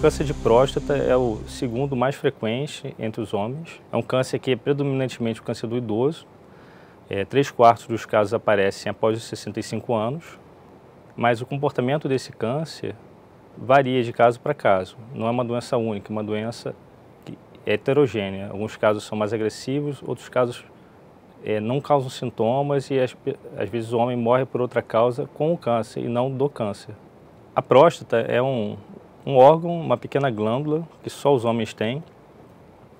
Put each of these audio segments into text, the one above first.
câncer de próstata é o segundo mais frequente entre os homens. É um câncer que é predominantemente o câncer do idoso. É, três quartos dos casos aparecem após os 65 anos, mas o comportamento desse câncer varia de caso para caso. Não é uma doença única, é uma doença é heterogênea. Alguns casos são mais agressivos, outros casos é, não causam sintomas e as, às vezes o homem morre por outra causa com o câncer e não do câncer. A próstata é um, um órgão, uma pequena glândula que só os homens têm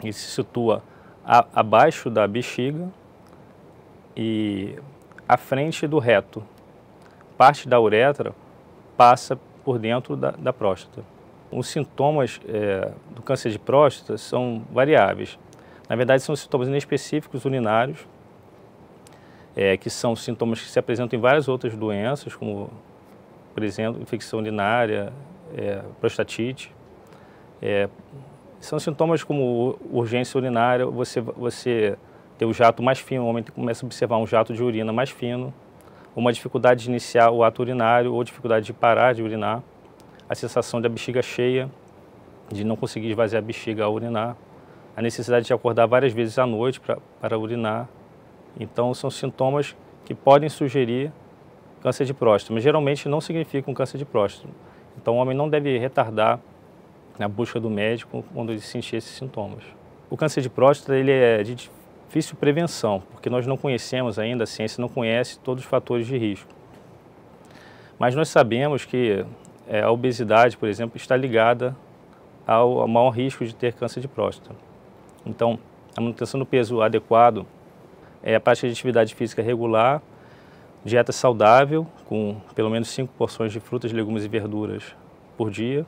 e se situa a, abaixo da bexiga e à frente do reto. Parte da uretra passa por dentro da, da próstata. Os sintomas é, do câncer de próstata são variáveis. Na verdade, são sintomas inespecíficos urinários, é, que são sintomas que se apresentam em várias outras doenças, como, por exemplo, infecção urinária, é, prostatite. É, são sintomas como urgência urinária, você, você ter o jato mais fino, o homem começa a observar um jato de urina mais fino, uma dificuldade de iniciar o ato urinário ou dificuldade de parar de urinar, a sensação da bexiga cheia, de não conseguir esvaziar a bexiga ao urinar, a necessidade de acordar várias vezes à noite pra, para urinar. Então, são sintomas que podem sugerir câncer de próstata, mas geralmente não significam um câncer de próstata. Então o homem não deve retardar a busca do médico quando ele sentir esses sintomas. O câncer de próstata ele é de difícil prevenção, porque nós não conhecemos ainda, a ciência não conhece todos os fatores de risco. Mas nós sabemos que é, a obesidade, por exemplo, está ligada ao maior risco de ter câncer de próstata. Então, a manutenção do peso adequado, é, a prática de atividade física regular Dieta saudável, com pelo menos 5 porções de frutas, legumes e verduras por dia.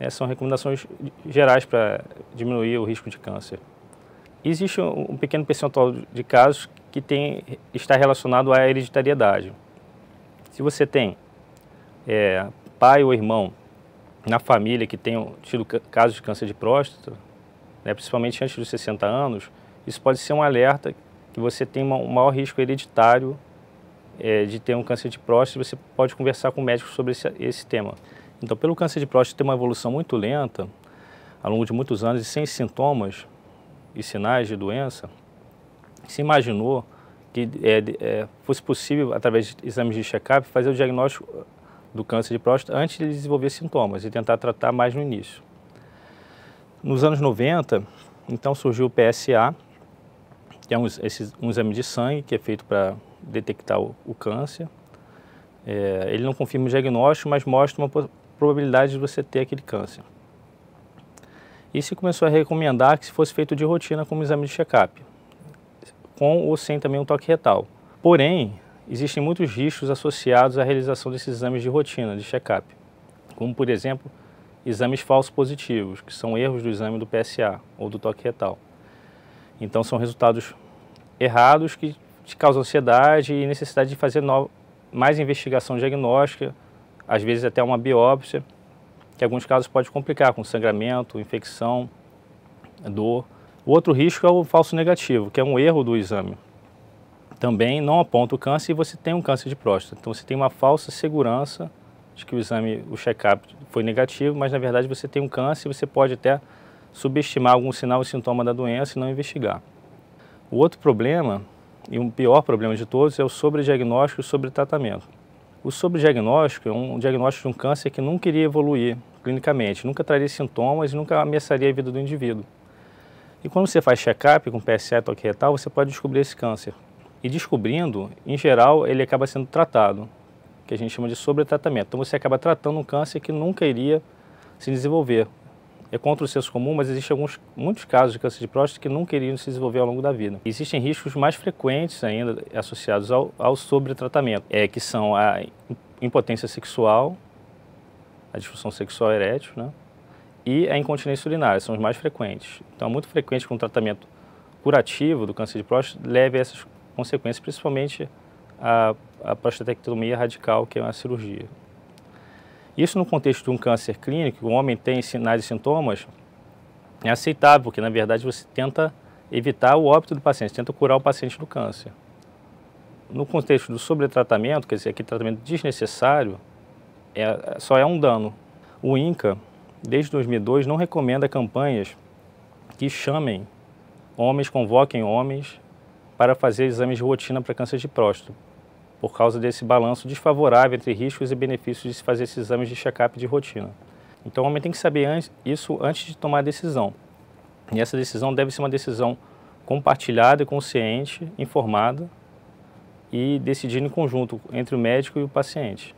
É, são recomendações gerais para diminuir o risco de câncer. Existe um pequeno percentual de casos que tem, está relacionado à hereditariedade. Se você tem é, pai ou irmão na família que tenham tido casos de câncer de próstata, né, principalmente antes dos 60 anos, isso pode ser um alerta que você tem um maior risco hereditário é, de ter um câncer de próstata, você pode conversar com o médico sobre esse, esse tema. Então, pelo câncer de próstata ter uma evolução muito lenta, ao longo de muitos anos, e sem sintomas e sinais de doença, se imaginou que é, é, fosse possível, através de exames de check-up, fazer o diagnóstico uh, do câncer de próstata antes de desenvolver sintomas e tentar tratar mais no início. Nos anos 90, então surgiu o PSA, que é um, esse, um exame de sangue que é feito para detectar o, o câncer. É, ele não confirma o diagnóstico, mas mostra uma probabilidade de você ter aquele câncer. E se começou a recomendar que se fosse feito de rotina como exame de check-up, com ou sem também um toque retal. Porém, existem muitos riscos associados à realização desses exames de rotina, de check-up, como, por exemplo, exames falsos positivos, que são erros do exame do PSA ou do toque retal. Então, são resultados errados que te causa ansiedade e necessidade de fazer no... mais investigação diagnóstica, às vezes até uma biópsia, que em alguns casos pode complicar com sangramento, infecção, dor. O outro risco é o falso negativo, que é um erro do exame. Também não aponta o câncer e você tem um câncer de próstata. Então você tem uma falsa segurança de que o exame, o check-up foi negativo, mas na verdade você tem um câncer e você pode até subestimar algum sinal e sintoma da doença e não investigar. O outro problema e o um pior problema de todos é o sobrediagnóstico e o sobretratamento. O sobrediagnóstico é um diagnóstico de um câncer que nunca iria evoluir clinicamente, nunca traria sintomas e nunca ameaçaria a vida do indivíduo. E quando você faz check-up com PSA toque-retal, você pode descobrir esse câncer. E descobrindo, em geral, ele acaba sendo tratado, que a gente chama de sobretratamento. Então você acaba tratando um câncer que nunca iria se desenvolver, é contra o senso comum, mas existem alguns, muitos casos de câncer de próstata que não queriam se desenvolver ao longo da vida. Existem riscos mais frequentes ainda associados ao, ao sobretratamento, é, que são a impotência sexual, a disfunção sexual erétil, né? e a incontinência urinária, são os mais frequentes. Então é muito frequente que um tratamento curativo do câncer de próstata leve a essas consequências, principalmente a, a prostatectomia radical, que é uma cirurgia. Isso no contexto de um câncer clínico, o homem tem sinais e sintomas, é aceitável, porque na verdade você tenta evitar o óbito do paciente, tenta curar o paciente do câncer. No contexto do sobretratamento, quer dizer, aquele tratamento desnecessário, é, só é um dano. O INCA, desde 2002, não recomenda campanhas que chamem homens, convoquem homens para fazer exames de rotina para câncer de próstata por causa desse balanço desfavorável entre riscos e benefícios de se fazer esses exames de check-up de rotina. Então o homem tem que saber antes, isso antes de tomar a decisão. E essa decisão deve ser uma decisão compartilhada, consciente, informada e decidida em conjunto entre o médico e o paciente.